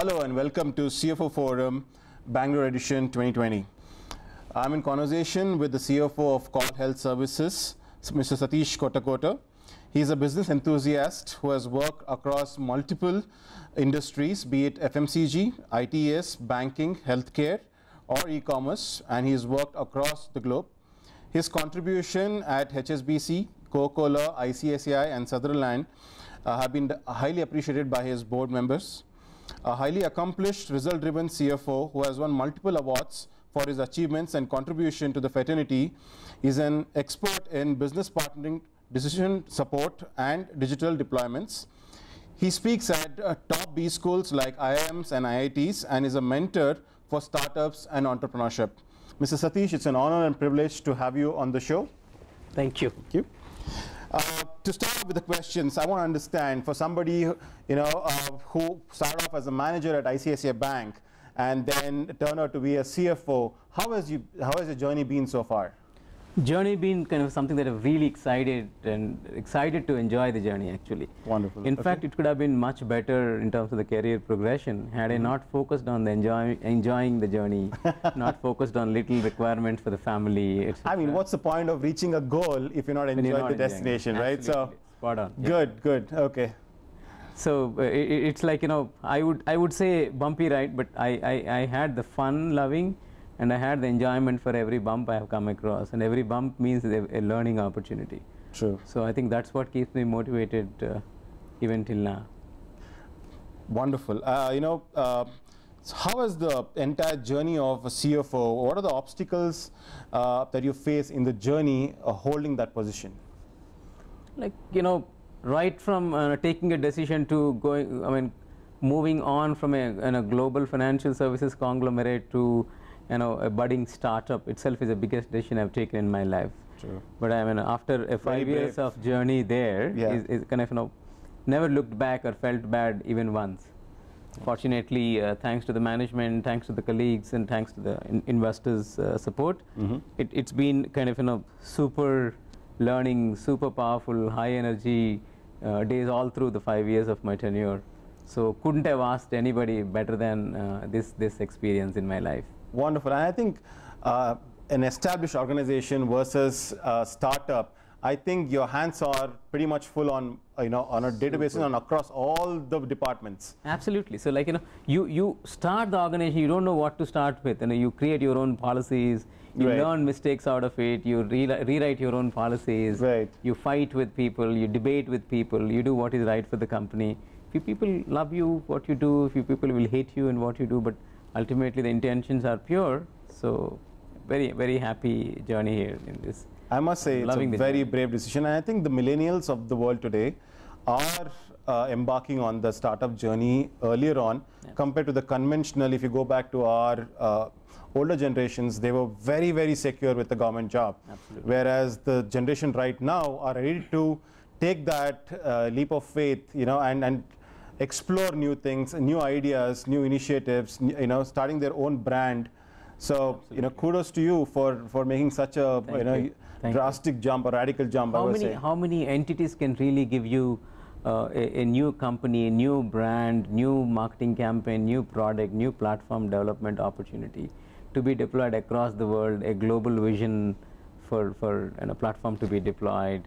Hello and welcome to CFO Forum Bangalore Edition 2020. I'm in conversation with the CFO of Court Health Services, Mr. Satish Kotakota. He's a business enthusiast who has worked across multiple industries, be it FMCG, ITS, banking, healthcare, or e-commerce, and he's worked across the globe. His contribution at HSBC, Coca-Cola, ICICI, and Sutherland uh, have been highly appreciated by his board members a highly accomplished, result-driven CFO who has won multiple awards for his achievements and contribution to the fraternity, is an expert in business partnering, decision support, and digital deployments. He speaks at uh, top B schools like IIMs and IITs and is a mentor for startups and entrepreneurship. Mr. Satish, it's an honor and privilege to have you on the show. Thank you. Thank you. Uh, to start with the questions, I want to understand for somebody you know uh, who started off as a manager at ICICI Bank and then turned out to be a CFO, how has you how has your journey been so far? journey been kind of something that I've really excited and excited to enjoy the journey actually. Wonderful. In okay. fact, it could have been much better in terms of the career progression had I mm-hmm. not focused on the enjoy, enjoying the journey, not focused on little requirements for the family. I mean, what's the point of reaching a goal if you're not enjoying you're not the destination, right? Absolutely. So, spot on. Good, good, okay. So uh, it, it's like you know, I would I would say bumpy ride, but I I, I had the fun loving and I had the enjoyment for every bump I have come across, and every bump means a, learning opportunity. True. So I think that's what keeps me motivated uh, even till now. Wonderful. Uh, you know, uh, how has the entire journey of a CFO, what are the obstacles uh, that you face in the journey uh, holding that position? Like, you know, right from uh, taking a decision to going, I mean, moving on from a, a global financial services conglomerate to you know, a budding startup itself is the biggest decision I've taken in my life. True. But I mean, after a five Very years brave. of journey there, yeah. is, is kind of, you know, never looked back or felt bad even once. Fortunately, uh, thanks to the management, thanks to the colleagues, and thanks to the in investors' uh, support, mm -hmm. it, has been kind of you know super learning, super powerful, high energy uh, days all through the five years of my tenure. So couldn't have asked anybody better than uh, this this experience in my life. Wonderful. And I think uh, an established organization versus a startup, I think your hands are pretty much full on you know on a database and across all the departments. Absolutely. So like you know you you start the organization, you don't know what to start with, you, know, you create your own policies. You right. learn mistakes out of it. You re rewrite your own policies. Right. You fight with people. You debate with people. You do what is right for the company. Few people love you, what you do. Few people will hate you and what you do. But ultimately the intentions are pure. So very very happy journey here in this. I must say it's a very journey. brave decision and I think the millennials of the world today are uh, embarking on the startup journey earlier on yeah. compared to the conventional if you go back to our uh, older generations they were very very secure with the government job Absolutely. whereas the generation right now are ready to take that uh, leap of faith you know and and explore new things, new ideas, new initiatives, you know, starting their own brand. So, Absolutely. you know, kudos to you for, for making such a, Thank you know, you. drastic you. jump or radical jump, how many, How many entities can really give you uh, a, a, new company, a new brand, new marketing campaign, new product, new platform development opportunity to be deployed across the world, a global vision for, for you know, platform to be deployed,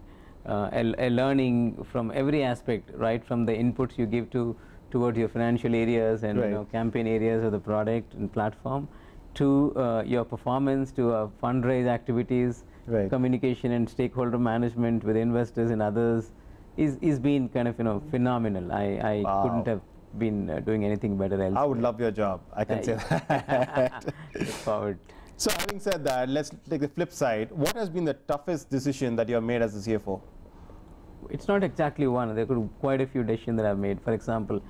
uh, a, a, learning from every aspect, right, from the inputs you give to towards your financial areas and right. you know, campaign areas of the product and platform to uh, your performance, to uh, fundraise activities, right. communication and stakeholder management with investors and others is, is been kind of, you know, phenomenal. I, I wow. couldn't have been uh, doing anything better else. I would love your job. I can uh, say that. forward. So having said that, let's take the flip side. What has been the toughest decision that you have made as a CFO? it's not exactly one. There could quite a few decisions that I've made. For example,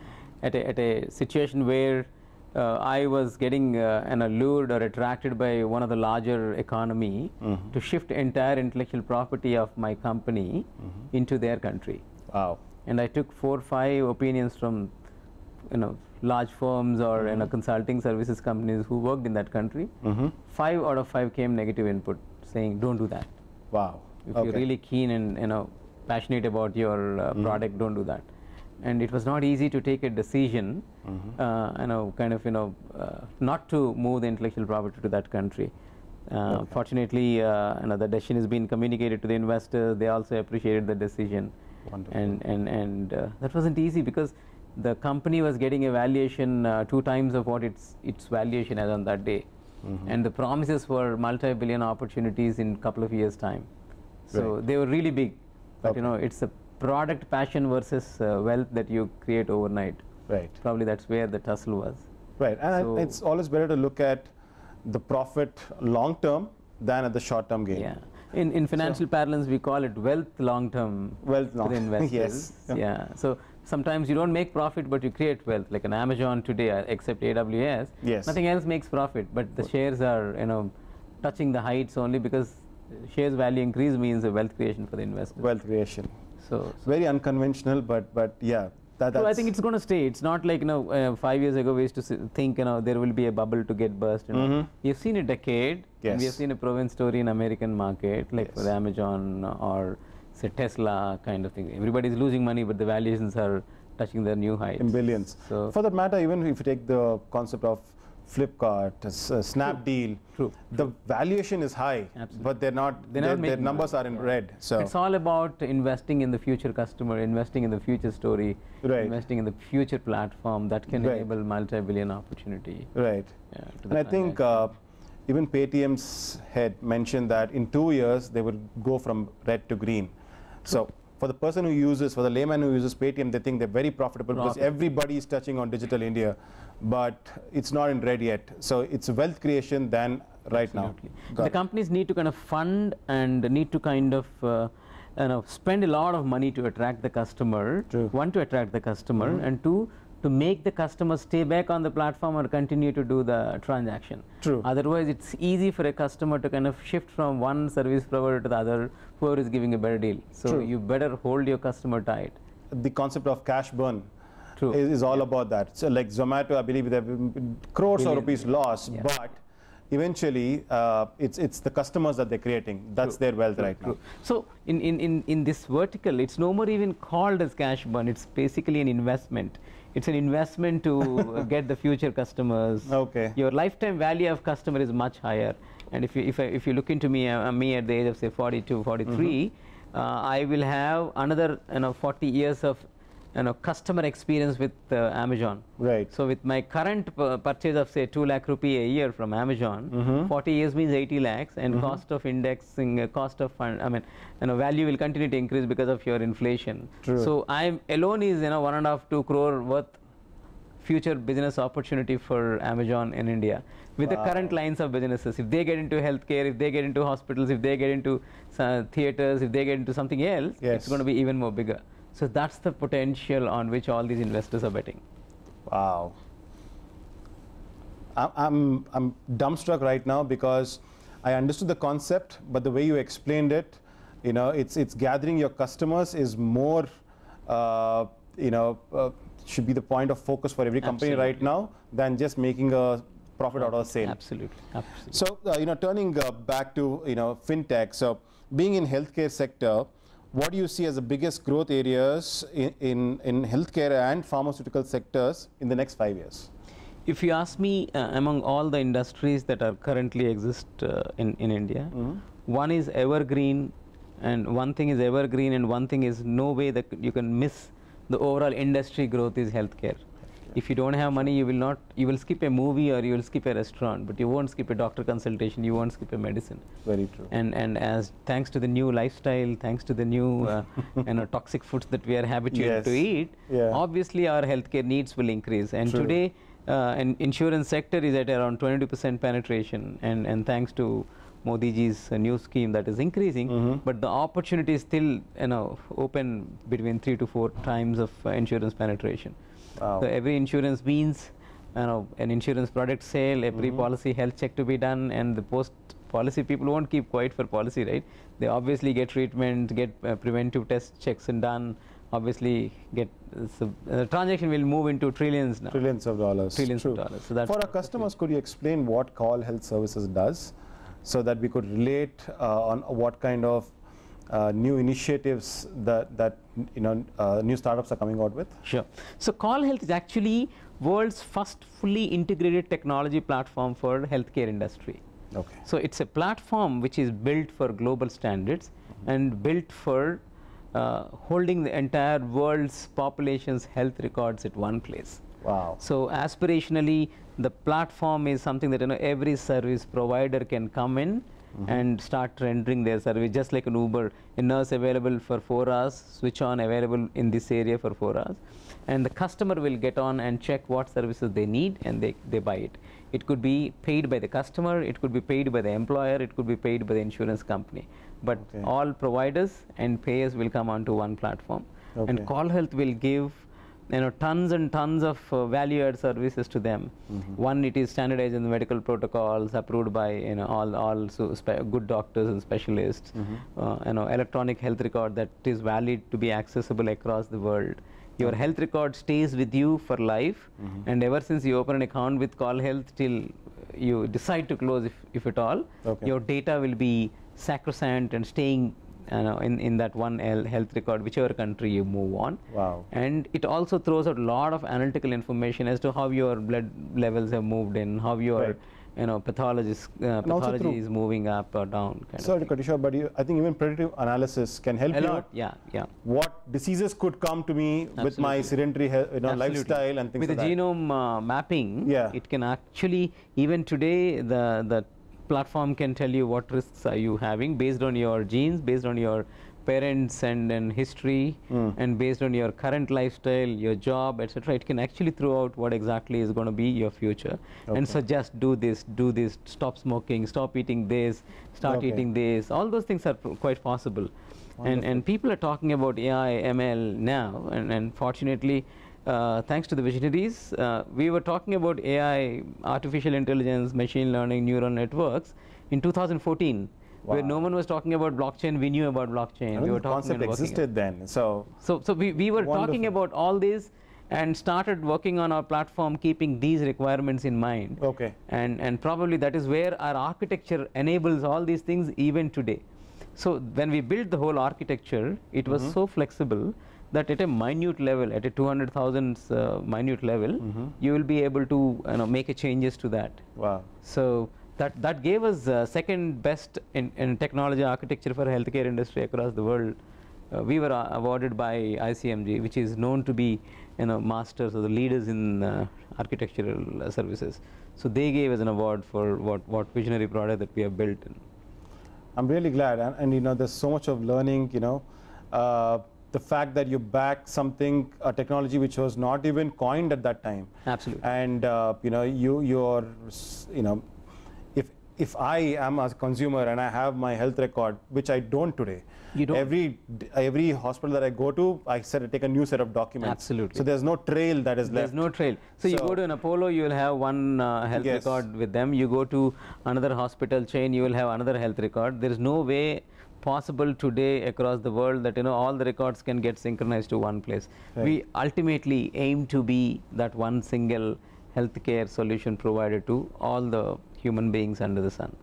at a, at a situation where uh, I was getting uh, an allured or attracted by one of the larger economy mm -hmm. to shift entire intellectual property of my company mm -hmm. into their country. Wow. And I took four or five opinions from you know large firms or mm -hmm. you know mm-hmm. consulting services companies who worked in that country. Mm-hmm. Five out of five came negative input saying don't do that. Wow. If okay. you're really keen and you know passionate about your uh, mm-hmm. product, don't do that. And it was not easy to take a decision, mm-hmm. uh, you know, kind of, you know, uh, not to move the intellectual property to that country. Uh, okay. Fortunately, uh, you know, the decision has been communicated to the investors. They also appreciated the decision. Wonderful. And and and that wasn't easy because the company was getting a valuation uh, two times of what its its valuation as on that day, mm -hmm. and the promises were multi-billion opportunities in a couple of years time. So right. they were really big, but okay. you know it's a product passion versus uh, wealth that you create overnight. Right. Probably that's where the tussle was. Right, and so it's always better to look at the profit long term than at the short term gain. Yeah. In, in financial so parlance, we call it wealth long term. Wealth long term. yes. Yeah. yeah. So sometimes you don't make profit, but you create wealth, like an Amazon today, uh, except AWS. Yes. Nothing else makes profit, but the shares are you know touching the heights only because shares value increase means a wealth creation for the investor. Wealth creation. So, so very unconventional, but but yeah. That, so I think it's going to stay. It's not like you know, uh, five years ago we used to think you know there will be a bubble to get burst. You know. mm -hmm. We've seen a decade. Yes. we have seen a proven story in American market, like yes. for Amazon or say Tesla kind of thing. Everybody is losing money, but the valuations are touching their new heights. In billions. So for that matter, even if you take the concept of Flipkart, uh, Snapdeal, True. True. the valuation is high, Absolutely. but they're not, they're, they're not their numbers money. are in yeah. red. So It's all about investing in the future customer, investing in the future story, right. investing in the future platform that can right. enable multi-billion opportunity. Right. Yeah, and I think uh, even Paytm's head mentioned that in two years, they will go from red to green. So for the person who uses, for the layman who uses Paytm, they think they're very profitable Profit. because everybody is touching on digital India but it's not in red yet. So it's wealth creation than right Absolutely. now. Got the companies need to kind of fund and need to kind of uh, you know spend a lot of money to attract the customer. True. One to attract the customer mm -hmm. and two to make the customer stay back on the platform or continue to do the transaction. True. Otherwise, it's easy for a customer to kind of shift from one service provider to the other, whoever is giving a better deal. So True. you better hold your customer tight. The concept of cash burn True. Is, is all yeah. about that. So like Zomato, I believe there have crores Billion. of rupees lost, yeah. but eventually uh, it's it's the customers that they're creating that's true, their wealth true, right true. now so in, in in in this vertical it's no more even called as cash burn it's basically an investment it's an investment to get the future customers okay your lifetime value of customer is much higher and if you if, I, if you look into me uh, me at the age of say 42 43 mm -hmm. uh, i will have another you know 40 years of you know customer experience with uh, Amazon. Right. So with my current purchase of say two lakh rupee a year from Amazon, mm -hmm. 40 years means 80 lakhs, and mm -hmm. cost of indexing, uh, cost of fund, I mean, you know, value will continue to increase because of your inflation. True. So I'm alone is you know one and a half two crore worth future business opportunity for Amazon in India with wow. the current lines of businesses. If they get into healthcare, if they get into hospitals, if they get into uh, theaters, if they get into something else, yes. it's going to be even more bigger. So that's the potential on which all these investors are betting. Wow. I'm, I'm dumbstruck right now because I understood the concept, but the way you explained it, you know, it's, it's gathering your customers is more, uh, you know, uh, should be the point of focus for every company Absolutely. right now than just making a profit out of sale. Absolutely. Absolutely. So, uh, you know, turning uh, back to, you know, fintech, so being in healthcare sector, what do you see as the biggest growth areas in, in, in healthcare and pharmaceutical sectors in the next five years? If you ask me, uh, among all the industries that are currently exist uh, in, in India, mm -hmm. one is evergreen and one thing is evergreen and one thing is no way that you can miss the overall industry growth is healthcare if you don't have money you will not you will skip a movie or you will skip a restaurant but you won't skip a doctor consultation you won't skip a medicine very true and and as thanks to the new lifestyle thanks to the new uh, you know toxic foods that we are habituated yes. to eat yeah. obviously our healthcare needs will increase and true. today uh, an insurance sector is at around 22% penetration and and thanks to Modi ji's uh, new scheme that is increasing, mm -hmm. but the opportunity is still you know open between three to four times of uh, insurance penetration. Wow. So every insurance means you know, an insurance product sale, every mm -hmm. policy health check to be done, and the post policy people won't keep quiet for policy, right? They obviously get treatment, get uh, preventive test checks and done. Obviously, get uh, the transaction will move into trillions now. Trillions of dollars. Trillions True. of dollars. So for our customers, could you explain what Call Health Services does, so that we could relate uh, on what kind of uh, new initiatives that, that you know uh, new startups are coming out with? Sure. So Call Health is actually world's first fully integrated technology platform for healthcare industry. Okay. So it's a platform which is built for global standards mm -hmm. and built for uh, holding the entire world's population's health records at one place. Wow. So aspirationally, the platform is something that you know every service provider can come in -hmm. and start rendering their service just like an Uber. A nurse available for four hours, switch on available in this area for four hours, and the customer will get on and check what services they need and they, they buy it. It could be paid by the customer, it could be paid by the employer, it could be paid by the insurance company. But okay. all providers and payers will come onto one platform. Okay. And Call Health will give you know tons and tons of uh, value add services to them mm -hmm. one it is standardized in the medical protocols approved by you know all all so good doctors and specialists mm -hmm. uh, you know electronic health record that is valid to be accessible across the world your health record stays with you for life mm -hmm. and ever since you open an account with call health till you decide to close if, if at all okay. your data will be sacrosanct and staying uh, in, in that one health record, whichever country you move on. Wow. And it also throws out a lot of analytical information as to how your blood levels have moved in, how your right. you know pathologist uh, pathology is moving up or down. Kind Sir, Katisha, but you, I think even predictive analysis can help a you. Lot, yeah, yeah. What diseases could come to me Absolutely. with my sedentary you know, lifestyle and things with like that. With the genome uh, mapping, yeah. it can actually even today the the platform can tell you what risks are you having based on your genes, based on your parents and, and history mm. and based on your current lifestyle, your job, etc. It can actually throw out what exactly is going to be your future okay. and suggest do this, do this, stop smoking, stop eating this, start okay. eating this. All those things are quite possible. And, and people are talking about AI, ML now and, and fortunately uh, thanks to the visionaries. Uh, we were talking about AI, artificial intelligence, machine learning, neural networks in 2014. Wow. Where no one was talking about blockchain, we knew about blockchain. we were the talking concept existed then. So, so, so we, we were wonderful. talking about all these and started working on our platform keeping these requirements in mind. Okay. And, and probably that is where our architecture enables all these things even today. So, when we built the whole architecture, it was mm -hmm. so flexible that at a minute level, at a 200,000 uh, minute level, mm -hmm. you will be able to you know, make changes to that. Wow. So that, that gave us uh, second best in, in technology architecture for healthcare industry across the world. Uh, we were uh, awarded by ICMG, which is known to be you know, masters or the leaders in uh, architectural uh, services. So they gave us an award for what, what visionary product that we have built. I'm really glad, and, and you know, there's so much of learning, you know the fact that you back something, a technology which was not even coined at that time. Absolutely. And uh, you know, you you're, you know, if if I am a consumer and I have my health record, which I don't today. You don't. Every every hospital that I go to, I said, take a new set of documents. Absolutely. So there's no trail that is left. There's no trail. So, so you go to an Apollo, you will have one uh, health yes. record with them. You go to another hospital chain, you will have another health record. There is no way possible today across the world that you know all the records can get synchronized to one place. Right. We ultimately aim to be that one single healthcare solution provider to all the human beings under the sun.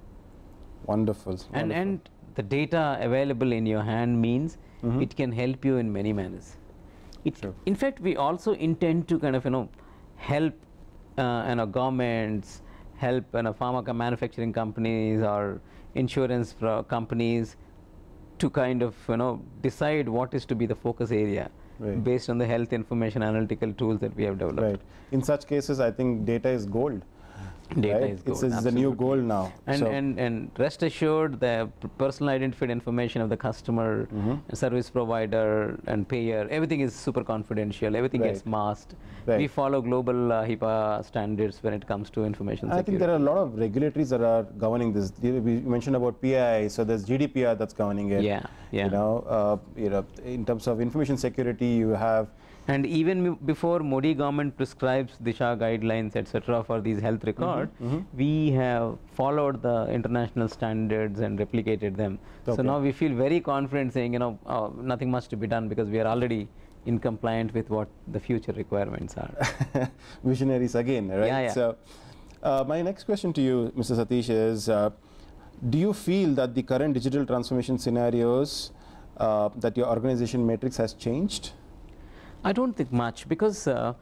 Wonderful. And wonderful. and the data available in your hand means mm -hmm. it can help you in many manners. It, sure. In fact, we also intend to kind of you know help uh, you know governments, help you know pharma manufacturing companies or insurance companies to kind of you know decide what is to be the focus area right. based on the health information analytical tools that we have developed. Right. In such cases, I think data is gold data right? is gold. It's, it's the new goal now. And, so and, and rest assured, the personal identified information of the customer, mm -hmm. service provider, and payer, everything is super confidential. Everything right. gets masked. Right. We follow global uh, HIPAA standards when it comes to information security. I think there are a lot of regulatories that are governing this. We mentioned about PII, so there's GDPR that's governing it. Yeah, yeah. You know, uh, you know, in terms of information security, you have and even before Modi government prescribes Disha guidelines etc for these health mm-hmm, records, mm -hmm, mm -hmm. we have followed the international standards and replicated them. Okay. So now we feel very confident saying you know uh, nothing much to be done because we are already in compliant with what the future requirements are. Visionaries again, right? Yeah, yeah. So, uh, my next question to you, Mr. Satish, is uh, do you feel that the current digital transformation scenarios uh, that your organization matrix has changed? I don't think much because uh,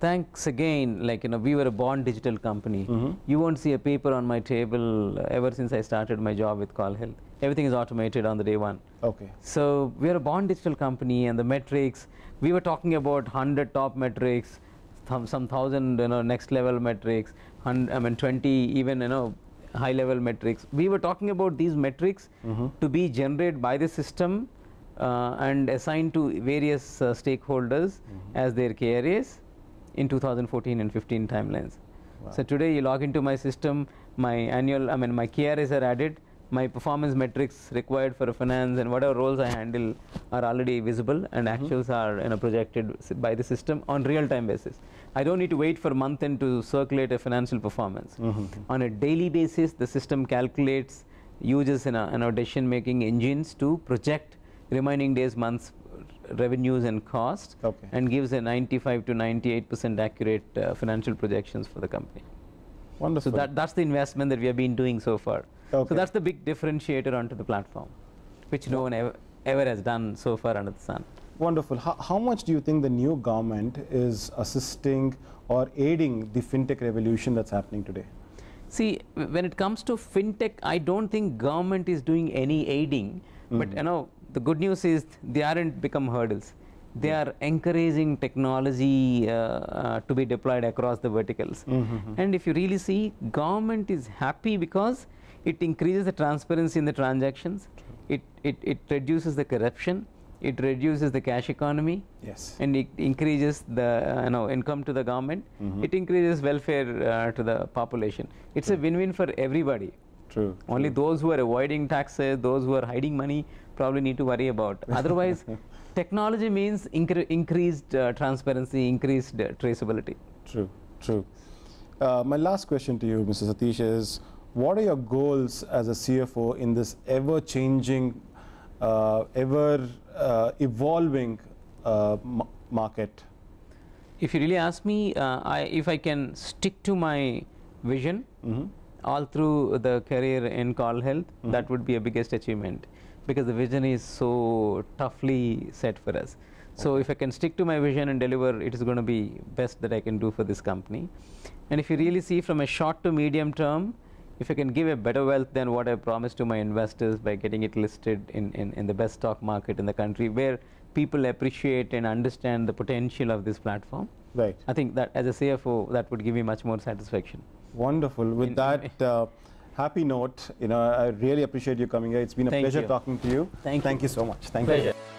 thanks again, like, you know, we were a born digital company. Mm -hmm. You won't see a paper on my table ever since I started my job with Call Health. Everything is automated on the day one. Okay. So we are a born digital company and the metrics, we were talking about 100 top metrics, some, some thousand, you know, next level metrics, I mean, 20 even, you know, high level metrics. We were talking about these metrics mm -hmm. to be generated by the system uh, and assigned to various uh, stakeholders mm -hmm. as their KRAs in 2014 and 15 timelines. Wow. So today you log into my system, my annual, I mean my KRAs are added, my performance metrics required for finance and whatever roles I handle are already visible and mm -hmm. actuals are you know, projected by the system on real-time basis. I don't need to wait for a month end to circulate a financial performance. Mm -hmm. On a daily basis, the system calculates, uses an know, making engines to project remaining days, months, revenues and cost okay. and gives a 95 to 98 percent accurate uh, financial projections for the company. Wonderful. So that, that's the investment that we have been doing so far. Okay. So that's the big differentiator onto the platform, which no one ever, ever has done so far under the sun. Wonderful. How, how much do you think the new government is assisting or aiding the fintech revolution that's happening today? See, when it comes to fintech, I don't think government is doing any aiding, mm but mm-hmm. you know, the good news is they aren't become hurdles. They yeah. are encouraging technology uh, uh, to be deployed across the verticals. Mm -hmm. And if you really see, government is happy because it increases the transparency in the transactions. It, it, it reduces the corruption. It reduces the cash economy. Yes. And it increases the uh, you know income to the government. Mm -hmm. It increases welfare uh, to the population. It's a win-win for everybody. True. Only true. those who are avoiding taxes, those who are hiding money probably need to worry about. Otherwise, technology means incre increased uh, transparency, increased uh, traceability. True, true. Uh, my last question to you, Mr. Satish, is what are your goals as a CFO in this ever changing, uh, ever uh, evolving uh, market? If you really ask me, I, if I can stick to my vision, mm -hmm all through the career in Call Health, mm -hmm. that would be a biggest achievement because the vision is so toughly set for us. So if I can stick to my vision and deliver, it is going to be best that I can do for this company. And if you really see from a short to medium term, if I can give a better wealth than what I promised to my investors by getting it listed in, in, in, the best stock market in the country where people appreciate and understand the potential of this platform. Right. I think that as a CFO, that would give me much more satisfaction. Wonderful. With that uh, happy note, you know, I really appreciate you coming here. It's been a pleasure you. talking to you. Thank, Thank you. you so much. Thank pleasure. you.